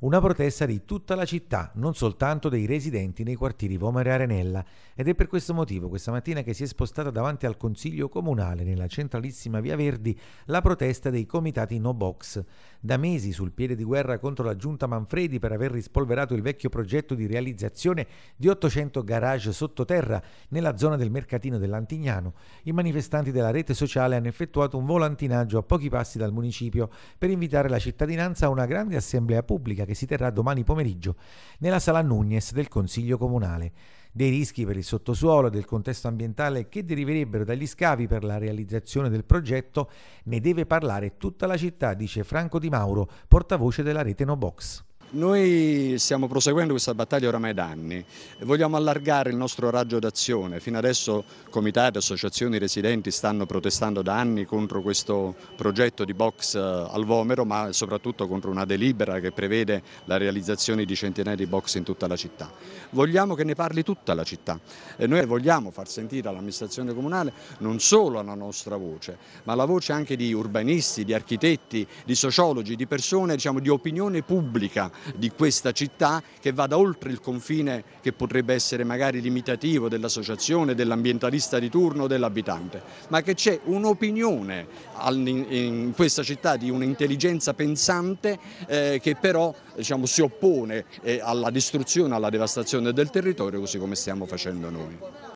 Una protesta di tutta la città, non soltanto dei residenti nei quartieri Vomere Arenella, ed è per questo motivo questa mattina che si è spostata davanti al Consiglio Comunale, nella centralissima Via Verdi, la protesta dei comitati No Box. Da mesi sul piede di guerra contro la giunta Manfredi per aver rispolverato il vecchio progetto di realizzazione di 800 garage sottoterra nella zona del mercatino dell'Antignano, i manifestanti della rete sociale hanno effettuato un volantinaggio a pochi passi dal municipio per invitare la cittadinanza a una grande assemblea pubblica che si terrà domani pomeriggio nella sala Nunez del Consiglio Comunale, dei rischi per il sottosuolo e del contesto ambientale che deriverebbero dagli scavi per la realizzazione del progetto ne deve parlare tutta la città, dice Franco Di Mauro, portavoce della rete Nobox. Noi stiamo proseguendo questa battaglia oramai da anni, e vogliamo allargare il nostro raggio d'azione, fino adesso comitati, associazioni residenti stanno protestando da anni contro questo progetto di box eh, al Vomero ma soprattutto contro una delibera che prevede la realizzazione di centinaia di box in tutta la città. Vogliamo che ne parli tutta la città e noi vogliamo far sentire all'amministrazione comunale non solo la nostra voce ma la voce anche di urbanisti, di architetti, di sociologi, di persone diciamo, di opinione pubblica di questa città che vada oltre il confine che potrebbe essere magari limitativo dell'associazione, dell'ambientalista di turno, dell'abitante, ma che c'è un'opinione in questa città di un'intelligenza pensante eh, che però diciamo, si oppone eh, alla distruzione, alla devastazione del territorio così come stiamo facendo noi.